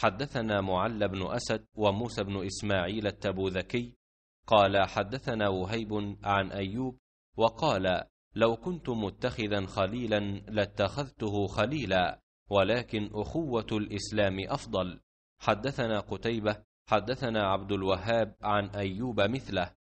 حدثنا معل بن أسد وموسى بن إسماعيل التبوذكي قال حدثنا وهيب عن أيوب وقال لو كنت متخذا خليلا لاتخذته خليلا ولكن أخوة الإسلام أفضل حدثنا قتيبة حدثنا عبد الوهاب عن أيوب مثله